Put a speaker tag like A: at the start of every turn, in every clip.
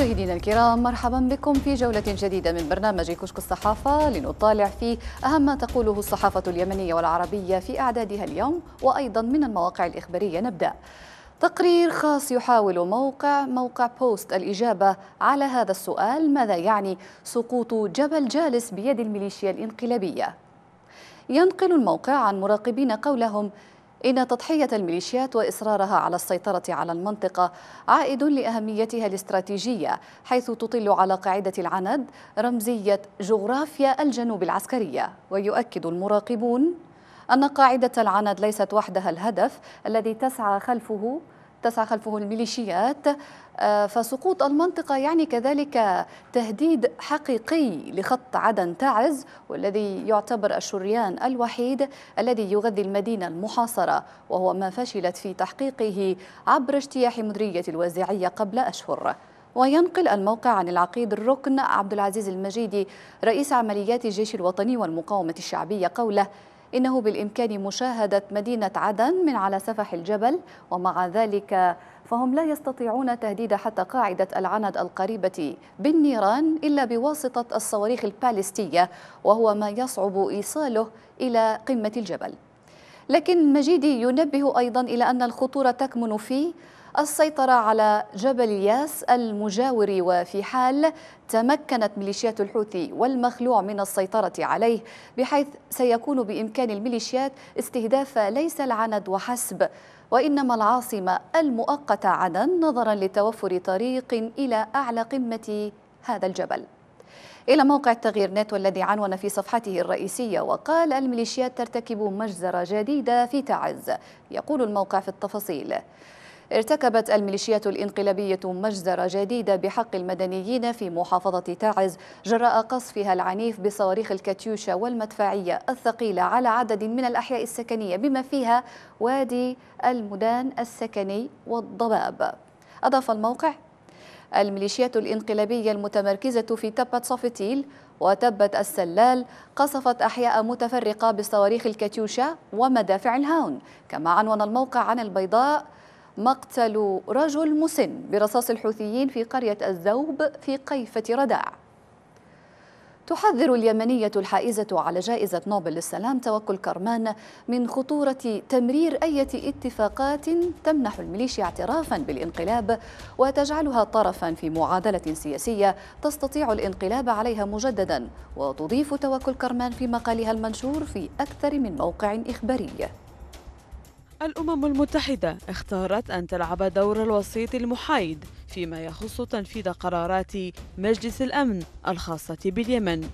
A: مشاهدينا الكرام مرحبا بكم في جولة جديدة من برنامج كشك الصحافة لنطالع فيه أهم ما تقوله الصحافة اليمنية والعربية في أعدادها اليوم وأيضا من المواقع الإخبارية نبدأ تقرير خاص يحاول موقع موقع بوست الإجابة على هذا السؤال ماذا يعني سقوط جبل جالس بيد الميليشيا الإنقلابية ينقل الموقع عن مراقبين قولهم إن تضحية الميليشيات وإصرارها على السيطرة على المنطقة عائد لأهميتها الاستراتيجية حيث تطل على قاعدة العند رمزية جغرافيا الجنوب العسكرية ويؤكد المراقبون أن قاعدة العند ليست وحدها الهدف الذي تسعى خلفه تسعى خلفه الميليشيات آه، فسقوط المنطقة يعني كذلك تهديد حقيقي لخط عدن تعز والذي يعتبر الشريان الوحيد الذي يغذي المدينة المحاصرة وهو ما فشلت في تحقيقه عبر اجتياح مدرية الوازعية قبل أشهر وينقل الموقع عن العقيد الركن عبد العزيز المجيدي رئيس عمليات الجيش الوطني والمقاومة الشعبية قوله إنه بالإمكان مشاهدة مدينة عدن من على سفح الجبل ومع ذلك فهم لا يستطيعون تهديد حتى قاعدة العند القريبة بالنيران إلا بواسطة الصواريخ البالستية وهو ما يصعب إيصاله إلى قمة الجبل لكن مجيدي ينبه أيضا إلى أن الخطورة تكمن في السيطرة على جبل الياس المجاور وفي حال تمكنت ميليشيات الحوثي والمخلوع من السيطرة عليه بحيث سيكون بإمكان الميليشيات استهداف ليس العند وحسب وإنما العاصمة المؤقتة عدن نظرا لتوفر طريق إلى أعلى قمة هذا الجبل إلى موقع التغيير نت والذي عنون في صفحته الرئيسية وقال الميليشيات ترتكب مجزرة جديدة في تعز يقول الموقع في التفاصيل ارتكبت الميليشيات الانقلابية مجزرة جديدة بحق المدنيين في محافظة تعز جراء قصفها العنيف بصواريخ الكاتيوشا والمدفعية الثقيلة على عدد من الأحياء السكنية بما فيها وادي المدان السكني والضباب أضاف الموقع الميليشيات الانقلابية المتمركزة في تبة صفتيل وتبت السلال قصفت أحياء متفرقة بصواريخ الكاتيوشا ومدافع الهاون كما عنون الموقع عن البيضاء مقتل رجل مسن برصاص الحوثيين في قرية الزوب في قيفة رداع تحذر اليمنية الحائزة على جائزة نوبل للسلام توكل كرمان من خطورة تمرير أي اتفاقات تمنح الميليشيا اعترافا بالانقلاب وتجعلها طرفا في معادلة سياسية تستطيع الانقلاب عليها مجددا وتضيف توكل كرمان في مقالها المنشور في أكثر من موقع إخباري
B: الأمم المتحدة اختارت أن تلعب دور الوسيط المحايد فيما يخص تنفيذ قرارات مجلس الأمن الخاصة باليمن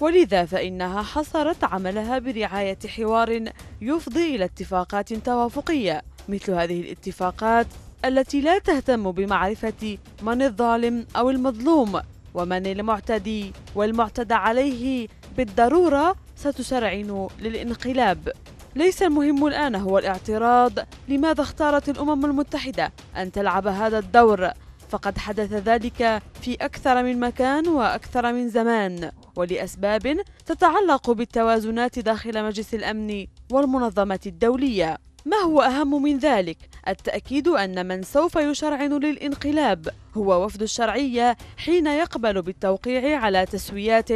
B: ولذا فإنها حصرت عملها برعاية حوار يفضي إلى اتفاقات توافقية مثل هذه الاتفاقات التي لا تهتم بمعرفة من الظالم أو المظلوم ومن المعتدي والمعتدى عليه بالضرورة ستشرعن للانقلاب ليس المهم الآن هو الاعتراض لماذا اختارت الأمم المتحدة أن تلعب هذا الدور فقد حدث ذلك في أكثر من مكان وأكثر من زمان ولأسباب تتعلق بالتوازنات داخل مجلس الأمن والمنظمة الدولية ما هو أهم من ذلك؟ التأكيد أن من سوف يشرعن للانقلاب هو وفد الشرعية حين يقبل بالتوقيع على تسويات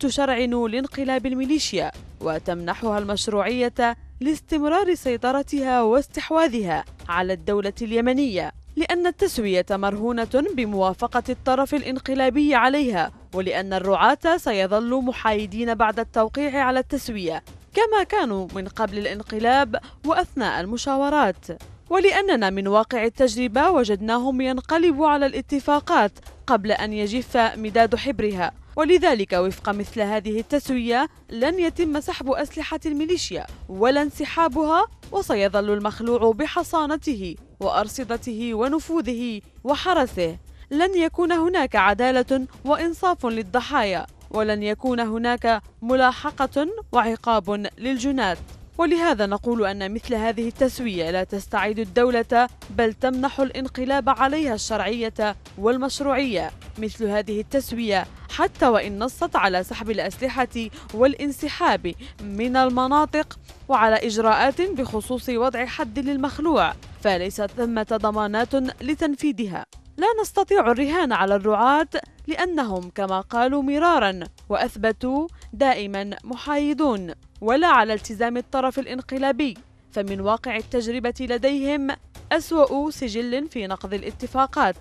B: تشرعن لانقلاب الميليشيا وتمنحها المشروعية لاستمرار سيطرتها واستحواذها على الدولة اليمنية لأن التسوية مرهونة بموافقة الطرف الانقلابي عليها ولأن الرعاة سيظلوا محايدين بعد التوقيع على التسوية كما كانوا من قبل الانقلاب وأثناء المشاورات ولأننا من واقع التجربة وجدناهم ينقلبوا على الاتفاقات قبل أن يجف مداد حبرها ولذلك وفق مثل هذه التسوية لن يتم سحب أسلحة الميليشيا ولا انسحابها وسيظل المخلوع بحصانته وأرصدته ونفوذه وحرسه لن يكون هناك عدالة وإنصاف للضحايا ولن يكون هناك ملاحقة وعقاب للجنات ولهذا نقول أن مثل هذه التسوية لا تستعيد الدولة بل تمنح الانقلاب عليها الشرعية والمشروعية مثل هذه التسوية حتى وإن نصت على سحب الأسلحة والانسحاب من المناطق وعلى إجراءات بخصوص وضع حد للمخلوع فليس ثمة ضمانات لتنفيذها لا نستطيع الرهان على الرعاة لأنهم كما قالوا مرارا وأثبتوا دائما محايدون ولا على التزام الطرف الانقلابي فمن واقع التجربة لديهم أسوأ سجل في نقض الاتفاقات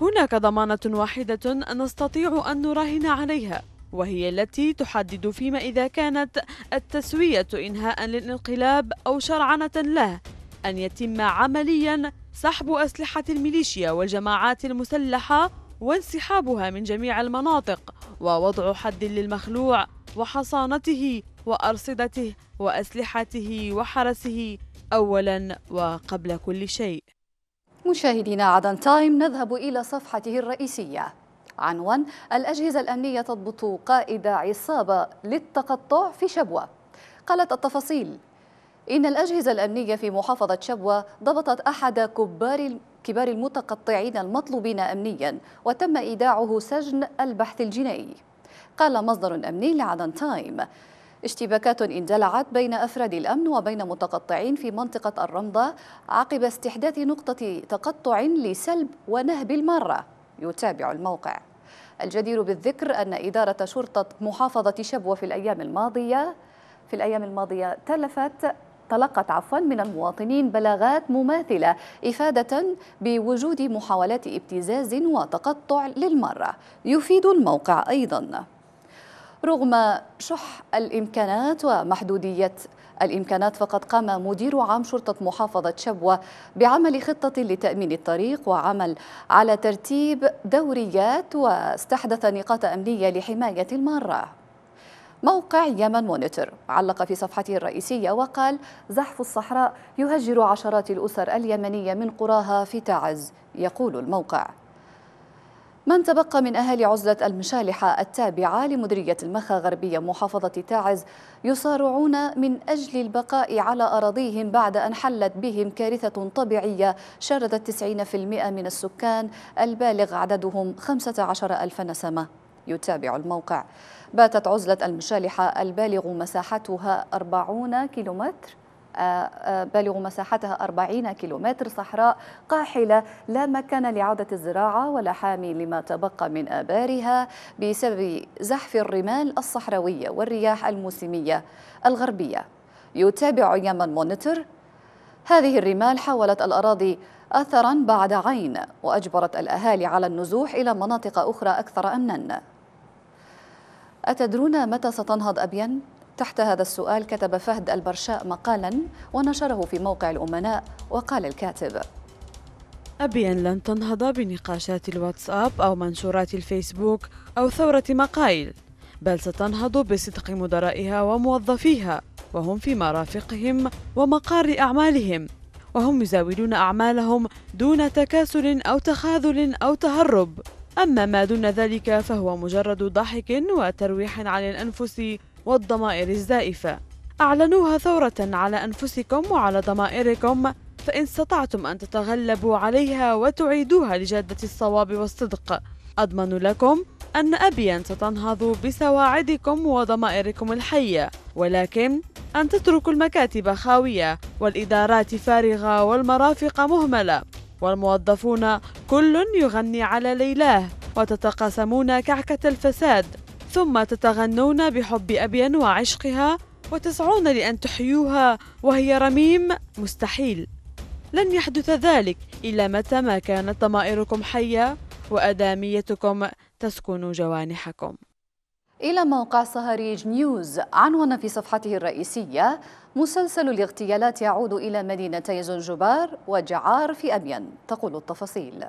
B: هناك ضمانة واحدة نستطيع أن نراهن عليها وهي التي تحدد فيما إذا كانت التسوية إنهاء للانقلاب أو شرعنة له أن يتم عمليا سحب أسلحة الميليشيا والجماعات المسلحة وانسحابها من جميع المناطق ووضع حد للمخلوع وحصانته وأرصدته وأسلحته وحرسه أولا وقبل كل شيء
A: مشاهدينا عدن تايم نذهب إلى صفحته الرئيسية عنوان الأجهزة الأمنية تضبط قائد عصابة للتقطع في شبوة قالت التفاصيل إن الأجهزة الأمنية في محافظة شبوة ضبطت أحد كبار كبار المتقطعين المطلوبين أمنيا وتم إيداعه سجن البحث الجنائي قال مصدر أمني لعدن تايم اشتباكات اندلعت بين أفراد الأمن وبين متقطعين في منطقة الرمضة عقب استحداث نقطة تقطع لسلب ونهب المارة يتابع الموقع الجدير بالذكر أن إدارة شرطة محافظة شبوة في الأيام الماضية في الأيام الماضية تلفت تلقت عفوا من المواطنين بلاغات مماثلة إفادة بوجود محاولات ابتزاز وتقطع للمرة يفيد الموقع أيضاً رغم شح الإمكانات ومحدودية الإمكانات فقد قام مدير عام شرطة محافظة شبوة بعمل خطة لتأمين الطريق وعمل على ترتيب دوريات واستحدث نقاط أمنية لحماية المارة موقع يمن مونيتور علق في صفحته الرئيسية وقال زحف الصحراء يهجر عشرات الأسر اليمنية من قراها في تعز يقول الموقع من تبقى من أهالي عزلة المشالحة التابعة لمديرية المخا غربية محافظة تعز يصارعون من أجل البقاء على أراضيهم بعد أن حلت بهم كارثة طبيعية شردت 90% من السكان البالغ عددهم 15 ألف نسمة يتابع الموقع باتت عزلة المشالحة البالغ مساحتها 40 كيلومتر بالغ مساحتها 40 كيلومتر صحراء قاحلة لا مكان لعودة الزراعة ولا حامي لما تبقى من آبارها بسبب زحف الرمال الصحراوية والرياح الموسمية الغربية يتابع يمن مونيتور هذه الرمال حولت الأراضي أثرا بعد عين وأجبرت الأهالي على النزوح إلى مناطق أخرى أكثر أمنا أتدرون متى ستنهض أبين؟ تحت هذا السؤال كتب فهد البرشاء مقالا ونشره في موقع الأمناء وقال الكاتب
B: أبي أن لن تنهض بنقاشات الواتساب أو منشورات الفيسبوك أو ثورة مقايل بل ستنهض بصدق مدرائها وموظفيها وهم في مرافقهم ومقار أعمالهم وهم يزاولون أعمالهم دون تكاسل أو تخاذل أو تهرب أما ما دون ذلك فهو مجرد ضحك وترويح عن الأنفس والضمائر الزائفة أعلنوها ثورة على أنفسكم وعلى ضمائركم فإن استطعتم أن تتغلبوا عليها وتعيدوها لجادة الصواب والصدق أضمن لكم أن أبيا ستنهض بسواعدكم وضمائركم الحية ولكن أن تتركوا المكاتب خاوية والإدارات فارغة والمرافق مهملة والموظفون كل يغني على ليلاه وتتقاسمون كعكة الفساد ثم تتغنون بحب أبين وعشقها وتسعون لأن تحيوها وهي رميم مستحيل لن يحدث ذلك إلا متى ما كانت ضمائركم حية وأداميتكم تسكن جوانحكم
A: إلى موقع صهاريج نيوز عنوان في صفحته الرئيسية مسلسل الاغتيالات يعود إلى مدينتي زنجبار وجعار في أبين تقول التفاصيل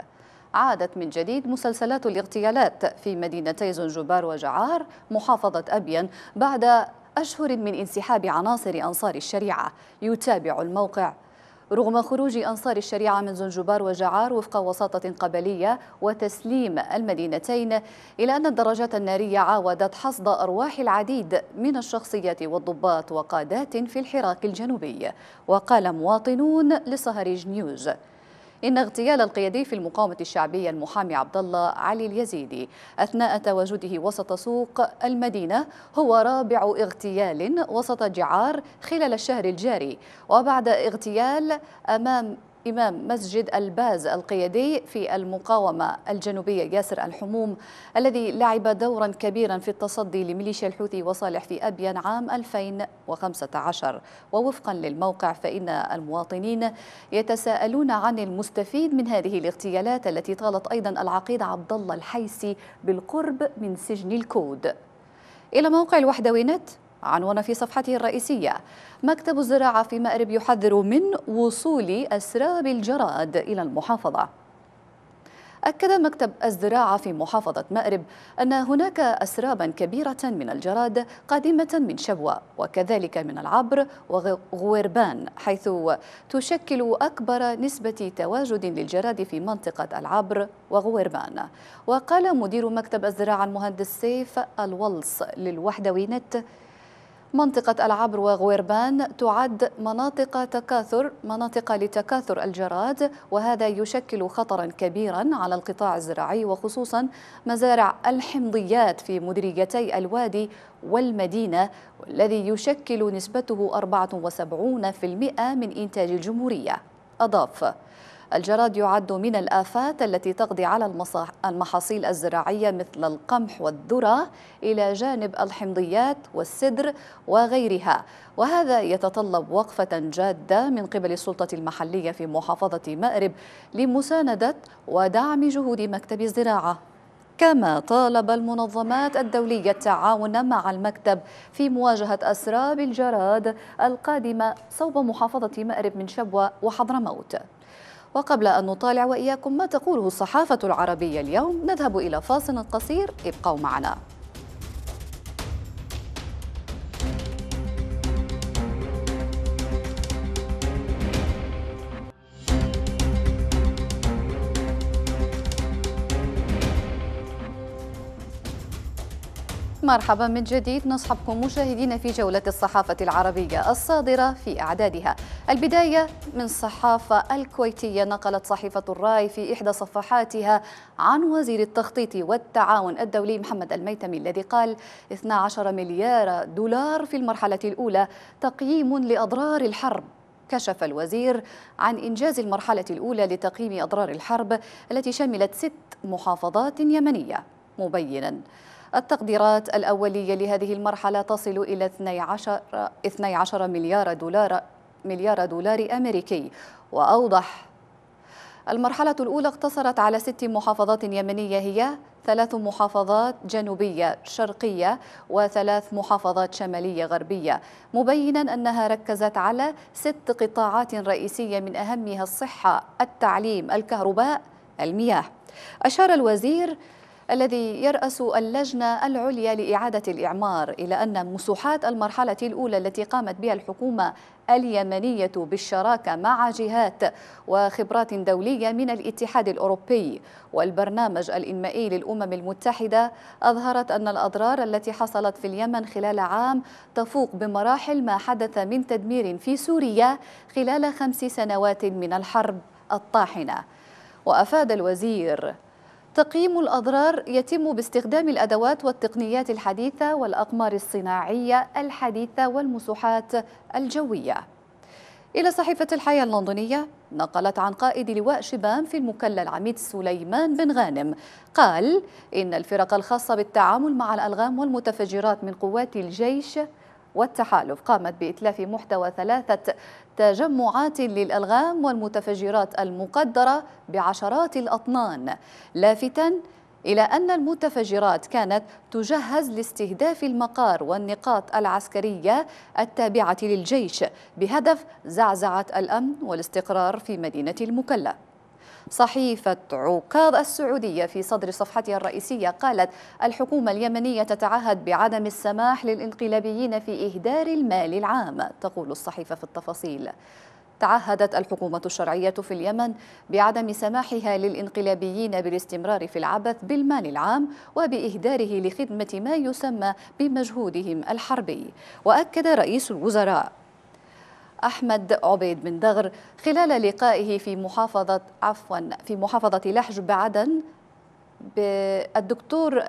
A: عادت من جديد مسلسلات الاغتيالات في مدينتي زنجبار وجعار محافظة أبين بعد أشهر من انسحاب عناصر أنصار الشريعة يتابع الموقع رغم خروج أنصار الشريعة من زنجبار وجعار وفق وساطة قبلية وتسليم المدينتين إلى أن الدراجات النارية عاودت حصد أرواح العديد من الشخصيات والضباط وقادات في الحراك الجنوبي وقال مواطنون لصهريج نيوز إن اغتيال القيادي في المقاومة الشعبية المحامي عبد الله علي اليزيدي أثناء تواجده وسط سوق المدينة هو رابع اغتيال وسط جعار خلال الشهر الجاري وبعد اغتيال أمام إمام مسجد الباز القيادي في المقاومة الجنوبية ياسر الحموم الذي لعب دورا كبيرا في التصدي لميليشيا الحوثي وصالح في أبيان عام 2015 ووفقا للموقع فإن المواطنين يتساءلون عن المستفيد من هذه الاغتيالات التي طالت أيضا العقيد عبد الله الحيسي بالقرب من سجن الكود إلى موقع الوحدة وينت عنوان في صفحته الرئيسية مكتب الزراعة في مأرب يحذر من وصول أسراب الجراد إلى المحافظة أكد مكتب الزراعة في محافظة مأرب أن هناك أسرابا كبيرة من الجراد قادمة من شبوة وكذلك من العبر وغويربان حيث تشكل أكبر نسبة تواجد للجراد في منطقة العبر وغويربان وقال مدير مكتب الزراعة المهندس سيف الولص للوحدة وينت منطقة العبر وغويربان تعد مناطق تكاثر مناطق لتكاثر الجراد وهذا يشكل خطرا كبيرا على القطاع الزراعي وخصوصا مزارع الحمضيات في مديريتي الوادي والمدينة والذي يشكل نسبته 74% من إنتاج الجمهورية أضاف الجراد يعد من الآفات التي تقضي على المحاصيل الزراعية مثل القمح والذرة إلى جانب الحمضيات والسدر وغيرها وهذا يتطلب وقفة جادة من قبل السلطة المحلية في محافظة مأرب لمساندة ودعم جهود مكتب الزراعة كما طالب المنظمات الدولية التعاون مع المكتب في مواجهة أسراب الجراد القادمة صوب محافظة مأرب من شبوة وحضرموت وقبل أن نطالع وإياكم ما تقوله الصحافة العربية اليوم نذهب إلى فاصل قصير ابقوا معنا مرحبا من جديد نصحبكم مشاهدينا في جولة الصحافة العربية الصادرة في أعدادها البداية من صحافة الكويتية نقلت صحيفة الرأي في إحدى صفحاتها عن وزير التخطيط والتعاون الدولي محمد الميتمي الذي قال 12 مليار دولار في المرحلة الأولى تقييم لأضرار الحرب كشف الوزير عن إنجاز المرحلة الأولى لتقييم أضرار الحرب التي شملت ست محافظات يمنية مبينا التقديرات الأولية لهذه المرحلة تصل إلى 12, 12 مليار دولار مليار دولار أمريكي وأوضح المرحلة الأولى اقتصرت على ست محافظات يمنية هي ثلاث محافظات جنوبية شرقية وثلاث محافظات شمالية غربية مبينا أنها ركزت على ست قطاعات رئيسية من أهمها الصحة التعليم الكهرباء المياه أشار الوزير الذي يرأس اللجنة العليا لإعادة الإعمار إلى أن مسوحات المرحلة الأولى التي قامت بها الحكومة اليمنية بالشراكة مع جهات وخبرات دولية من الاتحاد الأوروبي والبرنامج الإنمائي للأمم المتحدة أظهرت أن الأضرار التي حصلت في اليمن خلال عام تفوق بمراحل ما حدث من تدمير في سوريا خلال خمس سنوات من الحرب الطاحنة وأفاد الوزير تقييم الأضرار يتم باستخدام الأدوات والتقنيات الحديثة والأقمار الصناعية الحديثة والمسوحات الجوية إلى صحيفة الحياة اللندنية نقلت عن قائد لواء شبان في المكلة العميد سليمان بن غانم قال إن الفرق الخاصة بالتعامل مع الألغام والمتفجرات من قوات الجيش والتحالف قامت بإتلاف محتوى ثلاثة تجمعات للألغام والمتفجرات المقدرة بعشرات الأطنان لافتا إلى أن المتفجرات كانت تجهز لاستهداف المقار والنقاط العسكرية التابعة للجيش بهدف زعزعة الأمن والاستقرار في مدينة المكلا صحيفة عكاظ السعودية في صدر صفحتها الرئيسية قالت الحكومة اليمنية تتعهد بعدم السماح للانقلابيين في إهدار المال العام تقول الصحيفة في التفاصيل تعهدت الحكومة الشرعية في اليمن بعدم سماحها للانقلابيين بالاستمرار في العبث بالمال العام وبإهداره لخدمة ما يسمى بمجهودهم الحربي وأكد رئيس الوزراء أحمد عبيد من دغر خلال لقائه في محافظة عفوا في محافظة لحج بعدن بالدكتور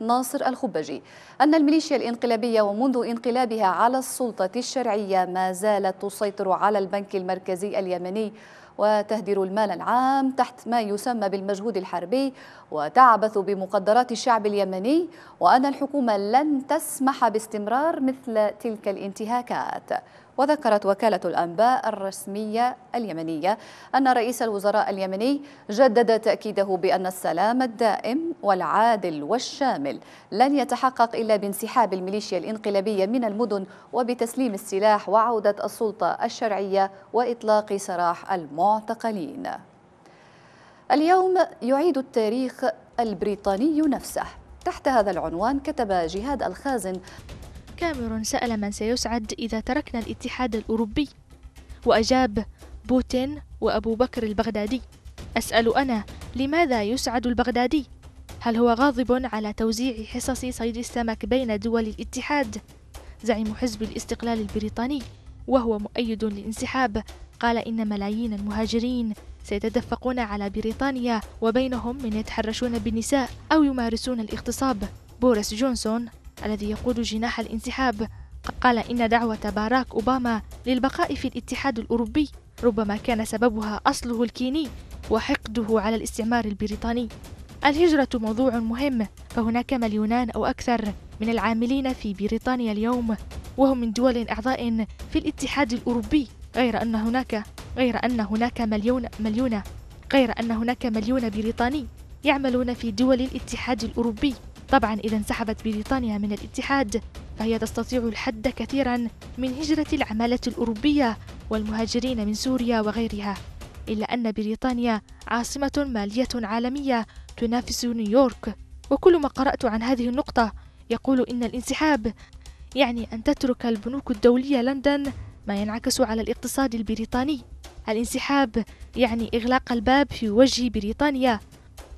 A: ناصر الخبجي أن الميليشيا الإنقلابية ومنذ انقلابها على السلطة الشرعية ما زالت تسيطر على البنك المركزي اليمني وتهدر المال العام تحت ما يسمى بالمجهود الحربي وتعبث بمقدرات الشعب اليمني وأن الحكومة لن تسمح باستمرار مثل تلك الانتهاكات وذكرت وكالة الأنباء الرسمية اليمنية أن رئيس الوزراء اليمني جدد تأكيده بأن السلام الدائم والعادل والشامل لن يتحقق إلا بانسحاب الميليشيا الإنقلابية من المدن وبتسليم السلاح وعودة السلطة الشرعية وإطلاق سراح المعتقلين اليوم يعيد التاريخ البريطاني نفسه تحت
C: هذا العنوان كتب جهاد الخازن كاميرون سأل من سيسعد إذا تركنا الاتحاد الأوروبي وأجاب بوتين وأبو بكر البغدادي أسأل أنا لماذا يسعد البغدادي؟ هل هو غاضب على توزيع حصص صيد السمك بين دول الاتحاد؟ زعيم حزب الاستقلال البريطاني وهو مؤيد للانسحاب قال إن ملايين المهاجرين سيتدفقون على بريطانيا وبينهم من يتحرشون بالنساء أو يمارسون الاغتصاب بوريس جونسون الذي يقود جناح الانسحاب قال إن دعوة باراك أوباما للبقاء في الاتحاد الأوروبي ربما كان سببها أصله الكيني وحقده على الاستعمار البريطاني الهجرة موضوع مهم فهناك مليونان أو أكثر من العاملين في بريطانيا اليوم وهم من دول أعضاء في الاتحاد الأوروبي غير أن هناك غير أن هناك مليون مليون غير أن هناك مليون بريطاني يعملون في دول الاتحاد الأوروبي طبعا إذا انسحبت بريطانيا من الاتحاد فهي تستطيع الحد كثيرا من هجرة العمالة الأوروبية والمهاجرين من سوريا وغيرها إلا أن بريطانيا عاصمة مالية عالمية تنافس نيويورك وكل ما قرأت عن هذه النقطة يقول إن الانسحاب يعني أن تترك البنوك الدولية لندن ما ينعكس على الاقتصاد البريطاني الانسحاب يعني إغلاق الباب في وجه بريطانيا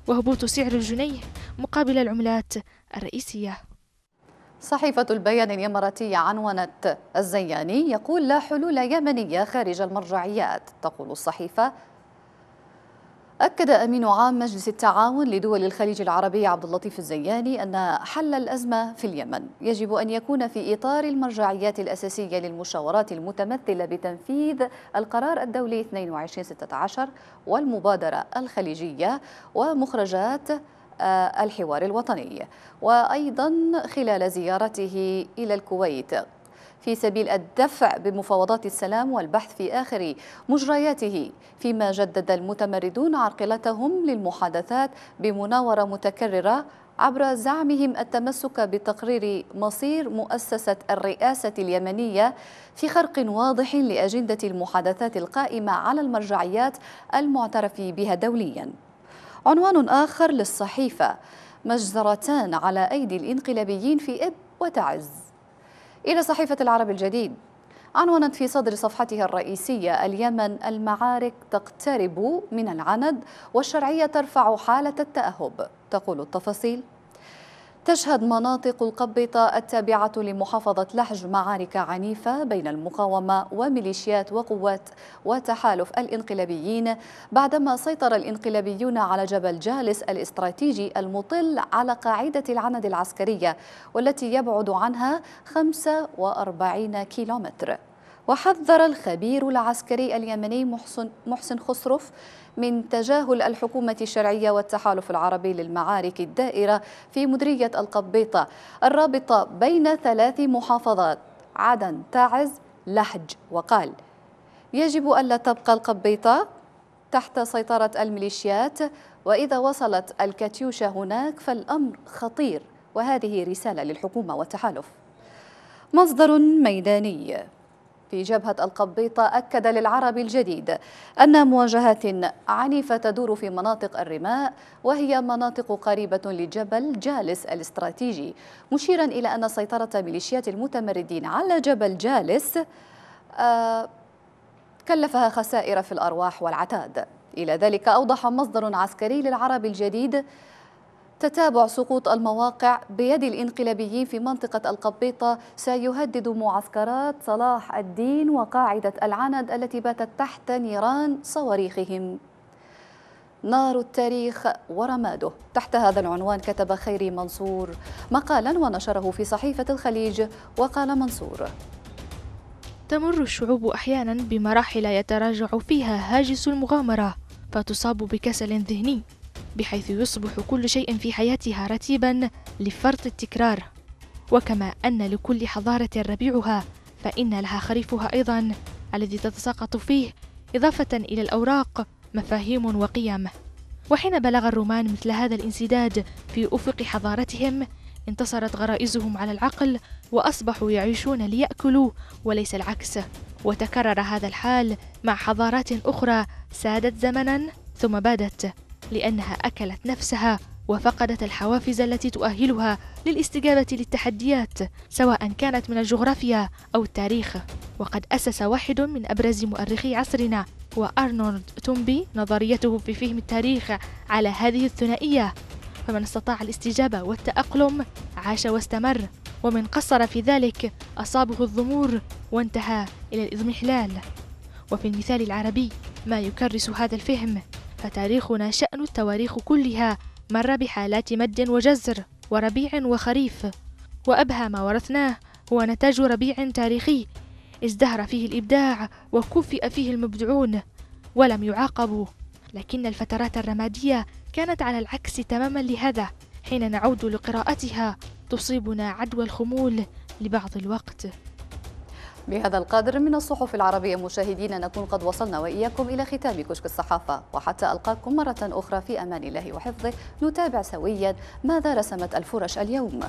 C: وهبوط سعر الجنيه مقابل العملات الرئيسية صحيفة البيان الإماراتية عنونت الزياني
A: يقول لا حلول يمنية خارج المرجعيات تقول الصحيفة أكد أمين عام مجلس التعاون لدول الخليج العربي عبد اللطيف الزياني أن حل الأزمة في اليمن يجب أن يكون في إطار المرجعيات الأساسية للمشاورات المتمثلة بتنفيذ القرار الدولي 2216 والمبادرة الخليجية ومخرجات آه، الحوار الوطني وأيضا خلال زيارته إلى الكويت في سبيل الدفع بمفاوضات السلام والبحث في آخر مجرياته فيما جدد المتمردون عرقلتهم للمحادثات بمناورة متكررة عبر زعمهم التمسك بتقرير مصير مؤسسة الرئاسة اليمنية في خرق واضح لأجندة المحادثات القائمة على المرجعيات المعترف بها دولياً عنوان آخر للصحيفة مجزرتان على أيدي الإنقلابيين في إب وتعز إلى صحيفة العرب الجديد عنونت في صدر صفحتها الرئيسية اليمن المعارك تقترب من العند والشرعية ترفع حالة التأهب تقول التفاصيل تشهد مناطق القبطة التابعة لمحافظة لحج معارك عنيفة بين المقاومة وميليشيات وقوات وتحالف الانقلابيين بعدما سيطر الانقلابيون على جبل جالس الاستراتيجي المطل على قاعدة العند العسكرية والتي يبعد عنها 45 كيلومتر وحذر الخبير العسكري اليمني محسن, محسن من تجاهل الحكومة الشرعية والتحالف العربي للمعارك الدائرة في مديرية القبيطة الرابطة بين ثلاث محافظات عدن تعز لحج وقال يجب ألا تبقى القبيطة تحت سيطرة الميليشيات وإذا وصلت الكاتيوشا هناك فالأمر خطير وهذه رسالة للحكومة والتحالف مصدر ميداني في جبهة القبيطة أكد للعرب الجديد أن مواجهات عنيفة تدور في مناطق الرماء وهي مناطق قريبة لجبل جالس الاستراتيجي مشيرا إلى أن سيطرة ميليشيات المتمردين على جبل جالس آه، كلفها خسائر في الأرواح والعتاد إلى ذلك أوضح مصدر عسكري للعرب الجديد تتابع سقوط المواقع بيد الانقلابيين في منطقة القبيطة سيهدد معسكرات صلاح الدين وقاعدة العند التي باتت تحت نيران صواريخهم نار التاريخ ورماده تحت هذا العنوان كتب خيري منصور
C: مقالا ونشره في صحيفة الخليج وقال منصور تمر الشعوب أحيانا بمراحل يتراجع فيها هاجس المغامرة فتصاب بكسل ذهني بحيث يصبح كل شيء في حياتها رتيبا لفرط التكرار وكما أن لكل حضارة ربيعها فإن لها خريفها أيضا الذي تتساقط فيه إضافة إلى الأوراق مفاهيم وقيم وحين بلغ الرومان مثل هذا الانسداد في أفق حضارتهم انتصرت غرائزهم على العقل وأصبحوا يعيشون ليأكلوا وليس العكس وتكرر هذا الحال مع حضارات أخرى سادت زمنا ثم بادت لأنها أكلت نفسها وفقدت الحوافز التي تؤهلها للاستجابة للتحديات سواء كانت من الجغرافيا أو التاريخ وقد أسس واحد من أبرز مؤرخي عصرنا وأرنولد تومبي نظريته في فهم التاريخ على هذه الثنائية فمن استطاع الاستجابة والتأقلم عاش واستمر ومن قصر في ذلك أصابه الضمور وانتهى إلى الإضمحلال وفي المثال العربي ما يكرس هذا الفهم فتاريخنا شأن التواريخ كلها مر بحالات مد وجزر وربيع وخريف وأبهى ما ورثناه هو نتاج ربيع تاريخي ازدهر فيه الإبداع وكفئ فيه المبدعون ولم يعاقبوا لكن الفترات الرمادية كانت على العكس تماما لهذا حين نعود لقراءتها تصيبنا عدوى الخمول لبعض الوقت
A: بهذا القدر من الصحف العربية مشاهدينا نكون قد وصلنا وإياكم إلى ختام كشك الصحافة وحتى ألقاكم مرة أخرى في أمان الله وحفظه نتابع سويا ماذا رسمت الفرش اليوم